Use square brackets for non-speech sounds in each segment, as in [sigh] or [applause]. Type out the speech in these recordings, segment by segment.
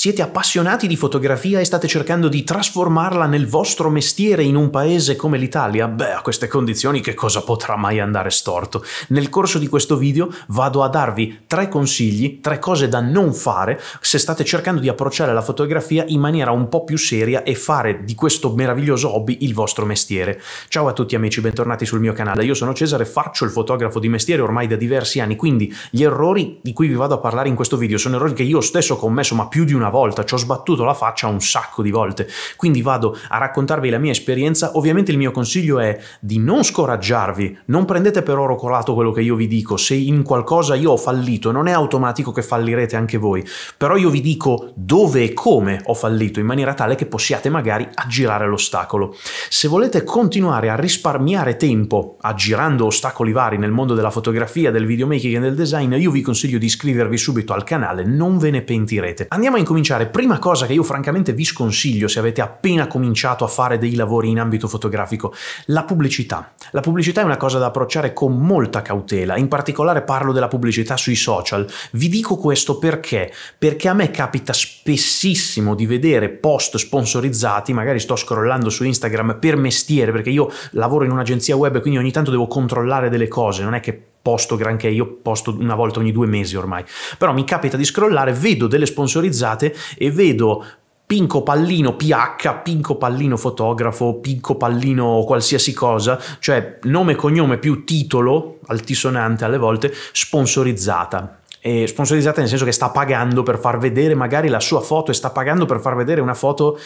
Siete appassionati di fotografia e state cercando di trasformarla nel vostro mestiere in un paese come l'Italia? Beh, a queste condizioni che cosa potrà mai andare storto? Nel corso di questo video vado a darvi tre consigli, tre cose da non fare se state cercando di approcciare la fotografia in maniera un po' più seria e fare di questo meraviglioso hobby il vostro mestiere. Ciao a tutti amici, bentornati sul mio canale. Io sono Cesare, faccio il fotografo di mestiere ormai da diversi anni, quindi gli errori di cui vi vado a parlare in questo video sono errori che io stesso ho commesso, ma più di una una volta, ci ho sbattuto la faccia un sacco di volte. Quindi vado a raccontarvi la mia esperienza. Ovviamente il mio consiglio è di non scoraggiarvi, non prendete per oro colato quello che io vi dico. Se in qualcosa io ho fallito, non è automatico che fallirete anche voi. Però io vi dico dove e come ho fallito, in maniera tale che possiate magari aggirare l'ostacolo. Se volete continuare a risparmiare tempo aggirando ostacoli vari nel mondo della fotografia, del videomaking e del design, io vi consiglio di iscrivervi subito al canale, non ve ne pentirete. Andiamo a incominciare cominciare, prima cosa che io francamente vi sconsiglio se avete appena cominciato a fare dei lavori in ambito fotografico, la pubblicità. La pubblicità è una cosa da approcciare con molta cautela, in particolare parlo della pubblicità sui social. Vi dico questo perché? Perché a me capita spessissimo di vedere post sponsorizzati, magari sto scrollando su Instagram per mestiere, perché io lavoro in un'agenzia web, quindi ogni tanto devo controllare delle cose, non è che posto granché, io posto una volta ogni due mesi ormai, però mi capita di scrollare, vedo delle sponsorizzate e vedo Pinco Pallino PH, Pinco Pallino fotografo, Pinco Pallino qualsiasi cosa, cioè nome, cognome più titolo, altisonante alle volte, sponsorizzata. E sponsorizzata nel senso che sta pagando per far vedere magari la sua foto e sta pagando per far vedere una foto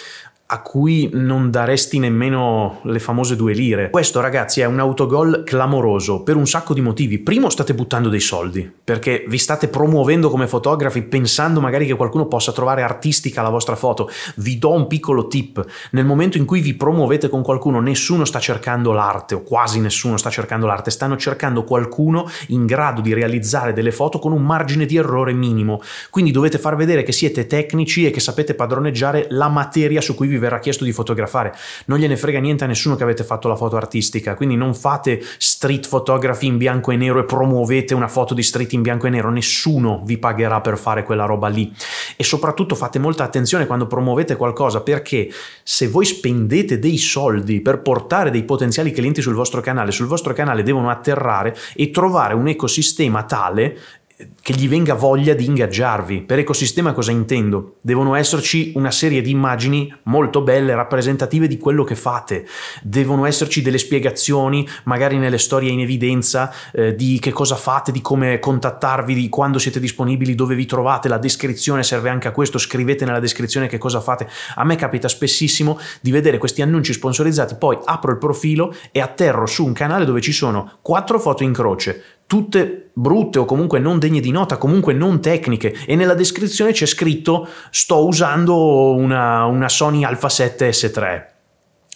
a cui non daresti nemmeno le famose due lire. Questo ragazzi è un autogol clamoroso per un sacco di motivi. Primo state buttando dei soldi, perché vi state promuovendo come fotografi pensando magari che qualcuno possa trovare artistica la vostra foto. Vi do un piccolo tip, nel momento in cui vi promuovete con qualcuno nessuno sta cercando l'arte, o quasi nessuno sta cercando l'arte, stanno cercando qualcuno in grado di realizzare delle foto con un margine di errore minimo. Quindi dovete far vedere che siete tecnici e che sapete padroneggiare la materia su cui vi verrà chiesto di fotografare. Non gliene frega niente a nessuno che avete fatto la foto artistica, quindi non fate street photography in bianco e nero e promuovete una foto di street in bianco e nero, nessuno vi pagherà per fare quella roba lì. E soprattutto fate molta attenzione quando promuovete qualcosa, perché se voi spendete dei soldi per portare dei potenziali clienti sul vostro canale, sul vostro canale devono atterrare e trovare un ecosistema tale che gli venga voglia di ingaggiarvi. Per ecosistema cosa intendo? Devono esserci una serie di immagini molto belle, rappresentative di quello che fate, devono esserci delle spiegazioni, magari nelle storie in evidenza, eh, di che cosa fate, di come contattarvi, di quando siete disponibili, dove vi trovate, la descrizione serve anche a questo, scrivete nella descrizione che cosa fate. A me capita spessissimo di vedere questi annunci sponsorizzati, poi apro il profilo e atterro su un canale dove ci sono quattro foto in croce, tutte brutte o comunque non degne di nota, comunque non tecniche e nella descrizione c'è scritto sto usando una, una Sony Alpha 7 S3.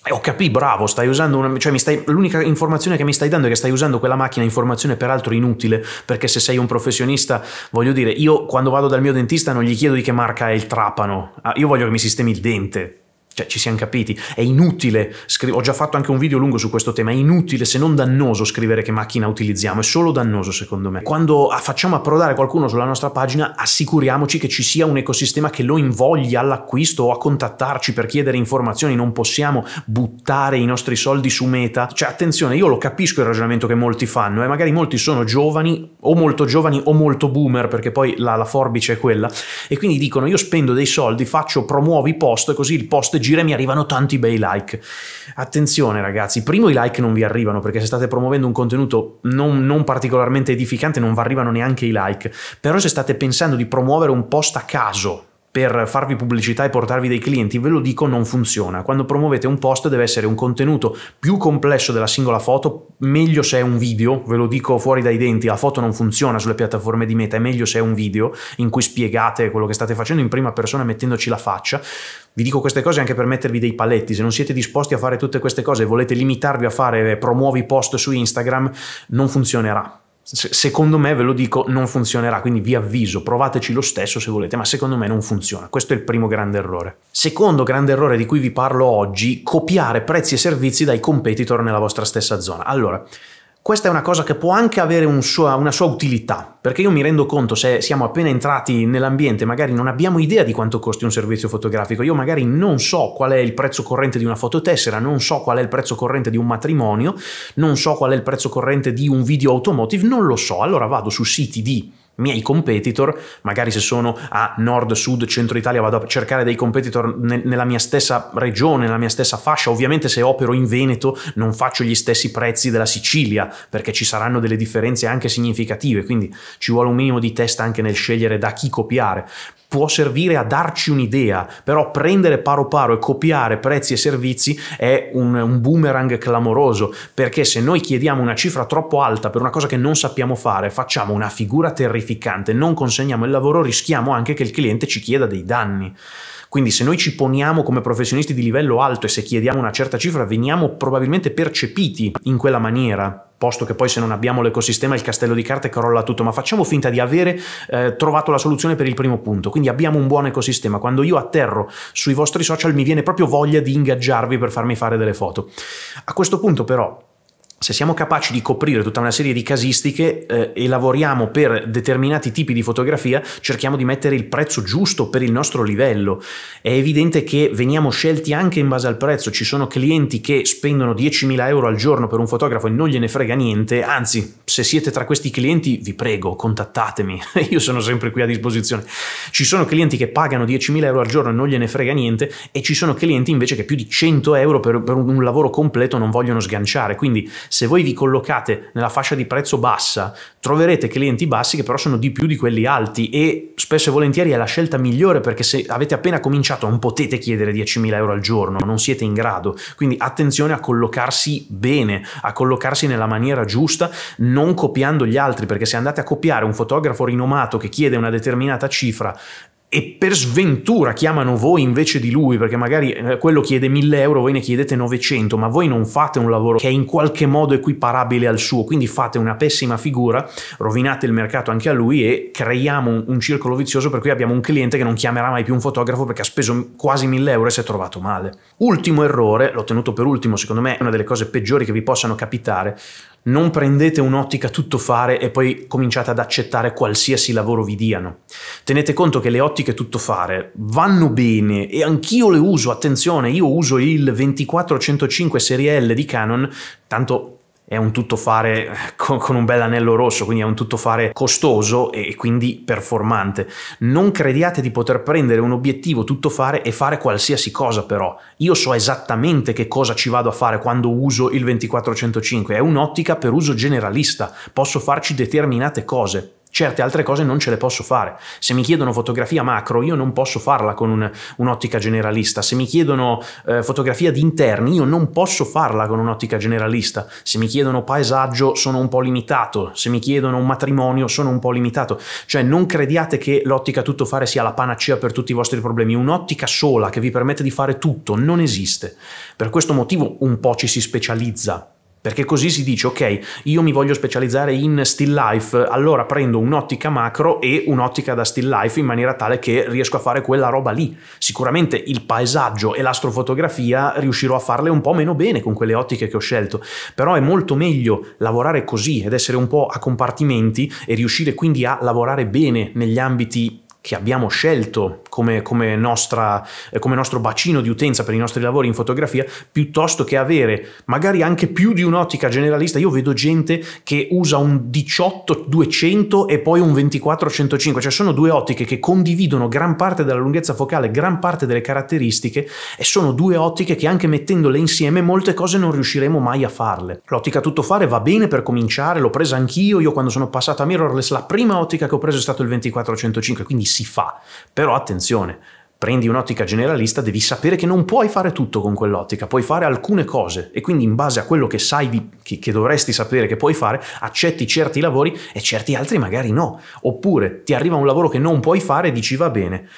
E ho capito, bravo, stai usando una, cioè stai, l'unica informazione che mi stai dando è che stai usando quella macchina, informazione peraltro inutile, perché se sei un professionista, voglio dire, io quando vado dal mio dentista non gli chiedo di che marca è il trapano, ah, io voglio che mi sistemi il dente, cioè ci siamo capiti, è inutile, scri- ho già fatto anche un video lungo su questo tema, è inutile se non dannoso scrivere che macchina utilizziamo, è solo dannoso secondo me. Quando ah, facciamo approdare qualcuno sulla nostra pagina assicuriamoci che ci sia un ecosistema che lo invoglia all'acquisto o a contattarci per chiedere informazioni, non possiamo buttare i nostri soldi su meta. Cioè attenzione, io lo capisco il ragionamento che molti fanno e eh? magari molti sono giovani o molto giovani o molto boomer perché poi la, la forbice è quella e quindi dicono io spendo dei soldi, faccio, promuovi post così il post è gira mi arrivano tanti bei like. Attenzione ragazzi, primo i like non vi arrivano perché se state promuovendo un contenuto non, non particolarmente edificante non vi arrivano neanche i like, però se state pensando di promuovere un post a caso per farvi pubblicità e portarvi dei clienti, ve lo dico, non funziona. Quando promuovete un post deve essere un contenuto più complesso della singola foto, meglio se è un video, ve lo dico fuori dai denti, la foto non funziona sulle piattaforme di meta, è meglio se è un video in cui spiegate quello che state facendo in prima persona mettendoci la faccia. Vi dico queste cose anche per mettervi dei paletti, se non siete disposti a fare tutte queste cose e volete limitarvi a fare promuovi post su Instagram, non funzionerà secondo me, ve lo dico, non funzionerà, quindi vi avviso, provateci lo stesso se volete, ma secondo me non funziona. Questo è il primo grande errore. Secondo grande errore di cui vi parlo oggi, copiare prezzi e servizi dai competitor nella vostra stessa zona. Allora, questa è una cosa che può anche avere un sua, una sua utilità, perché io mi rendo conto se siamo appena entrati nell'ambiente, magari non abbiamo idea di quanto costi un servizio fotografico, io magari non so qual è il prezzo corrente di una fototessera, non so qual è il prezzo corrente di un matrimonio, non so qual è il prezzo corrente di un video automotive, non lo so, allora vado su siti di miei competitor, magari se sono a nord, sud, centro Italia vado a cercare dei competitor nel, nella mia stessa regione, nella mia stessa fascia, ovviamente se opero in Veneto non faccio gli stessi prezzi della Sicilia perché ci saranno delle differenze anche significative, quindi ci vuole un minimo di testa anche nel scegliere da chi copiare può servire a darci un'idea, però prendere paro paro e copiare prezzi e servizi è un, un, boomerang clamoroso, perché se noi chiediamo una cifra troppo alta per una cosa che non sappiamo fare, facciamo una figura terrificante, non consegniamo il lavoro, rischiamo anche che il cliente ci chieda dei danni. Quindi se noi ci poniamo come professionisti di livello alto e se chiediamo una certa cifra veniamo probabilmente percepiti in quella maniera posto che poi se non abbiamo l'ecosistema il castello di carte crolla tutto, ma facciamo finta di avere eh, trovato la soluzione per il primo punto, quindi abbiamo un buon ecosistema. Quando io atterro sui vostri social mi viene proprio voglia di ingaggiarvi per farmi fare delle foto. A questo punto però se siamo capaci di coprire tutta una serie di casistiche eh, e lavoriamo per determinati tipi di fotografia, cerchiamo di mettere il prezzo giusto per il nostro livello. È evidente che veniamo scelti anche in base al prezzo. Ci sono clienti che spendono 10.000 euro al giorno per un fotografo e non gliene frega niente. Anzi, se siete tra questi clienti, vi prego, contattatemi. [laughs] Io sono sempre qui a disposizione. Ci sono clienti che pagano 10.000 euro al giorno e non gliene frega niente e ci sono clienti invece che più di 100 euro per, per un lavoro completo non vogliono sganciare. Quindi se voi vi collocate nella fascia di prezzo bassa, troverete clienti bassi che però sono di più di quelli alti e spesso e volentieri è la scelta migliore perché se avete appena cominciato non potete chiedere 10.000 euro al giorno, non siete in grado. Quindi attenzione a collocarsi bene, a collocarsi nella maniera giusta, non copiando gli altri perché se andate a copiare un fotografo rinomato che chiede una determinata cifra e per sventura chiamano voi invece di lui, perché magari eh, quello chiede 1000 euro, voi ne chiedete 900, ma voi non fate un lavoro che è in qualche modo equiparabile al suo, quindi fate una pessima figura, rovinate il mercato anche a lui e creiamo un, un circolo vizioso per cui abbiamo un cliente che non chiamerà mai più un fotografo perché ha speso quasi 1000 euro e si è trovato male. Ultimo errore, l'ho tenuto per ultimo, secondo me è una delle cose peggiori che vi possano capitare, non prendete un'ottica tuttofare e poi cominciate ad accettare qualsiasi lavoro vi diano. Tenete conto che le ottiche tuttofare vanno bene e anch'io le uso, attenzione, io uso il 2405 serie L di Canon, tanto è un tuttofare eh, con, con un bel anello rosso, quindi è un tuttofare costoso e quindi performante. Non crediate di poter prendere un obiettivo tuttofare e fare qualsiasi cosa però. Io so esattamente che cosa ci vado a fare quando uso il 2405, è un'ottica per uso generalista, posso farci determinate cose. Certe altre cose non ce le posso fare. Se mi chiedono fotografia macro, io non posso farla con un, un'ottica generalista. Se mi chiedono eh, fotografia di interni, io non posso farla con un'ottica generalista. Se mi chiedono paesaggio, sono un po' limitato. Se mi chiedono un matrimonio, sono un po' limitato. Cioè, non crediate che l'ottica tutto fare sia la panacea per tutti i vostri problemi. Un'ottica sola che vi permette di fare tutto non esiste. Per questo motivo un po' ci si specializza perché così si dice ok, io mi voglio specializzare in still life, allora prendo un'ottica macro e un'ottica da still life in maniera tale che riesco a fare quella roba lì. Sicuramente il paesaggio e l'astrofotografia riuscirò a farle un po' meno bene con quelle ottiche che ho scelto, però è molto meglio lavorare così ed essere un po' a compartimenti e riuscire quindi a lavorare bene negli ambiti che abbiamo scelto come, come, nostra, eh, come nostro bacino di utenza per i nostri lavori in fotografia, piuttosto che avere magari anche più di un'ottica generalista. Io vedo gente che usa un 18-200 e poi un 24-105, cioè sono due ottiche che condividono gran parte della lunghezza focale, gran parte delle caratteristiche e sono due ottiche che anche mettendole insieme molte cose non riusciremo mai a farle. L'ottica tuttofare va bene per cominciare, l'ho presa anch'io, io quando sono passato a mirrorless la prima ottica che ho preso è stata il 24-105, quindi si fa, però attenzione attenzione, prendi un'ottica generalista devi sapere che non puoi fare tutto con quell'ottica, puoi fare alcune cose e quindi in base a quello che sai che, che dovresti sapere che puoi fare, accetti certi lavori e certi altri magari no, oppure ti arriva un lavoro che non puoi fare e dici va bene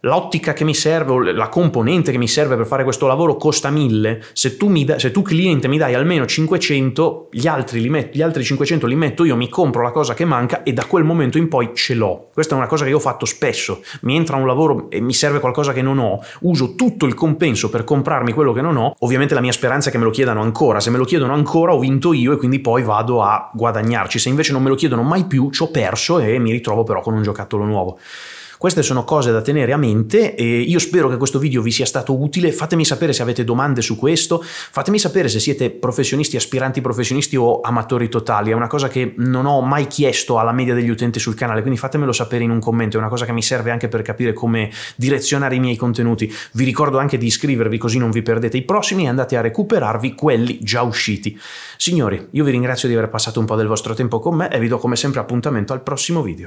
l'ottica che mi serve o la componente che mi serve per fare questo lavoro costa 1000, se tu, da, se tu cliente mi dai almeno 500, gli altri, met, gli altri 500 li metto io, mi compro la cosa che manca e da quel momento in poi ce l'ho. Questa è una cosa che io ho fatto spesso, mi entra un lavoro e mi serve qualcosa che non ho, uso tutto il compenso per comprarmi quello che non ho, ovviamente la mia speranza è che me lo chiedano ancora, se me lo chiedono ancora ho vinto io e quindi poi vado a guadagnarci, se invece non me lo chiedono mai più ci ho perso e mi ritrovo però con un giocattolo nuovo. Queste sono cose da tenere a mente e io spero che questo video vi sia stato utile. Fatemi sapere se avete domande su questo, fatemi sapere se siete professionisti, aspiranti professionisti o amatori totali. È una cosa che non ho mai chiesto alla media degli utenti sul canale, quindi fatemelo sapere in un commento, è una cosa che mi serve anche per capire come direzionare i miei contenuti. Vi ricordo anche di iscrivervi così non vi perdete i prossimi e andate a recuperarvi quelli già usciti. Signori, io vi ringrazio di aver passato un po' del vostro tempo con me e vi do come sempre appuntamento al prossimo video.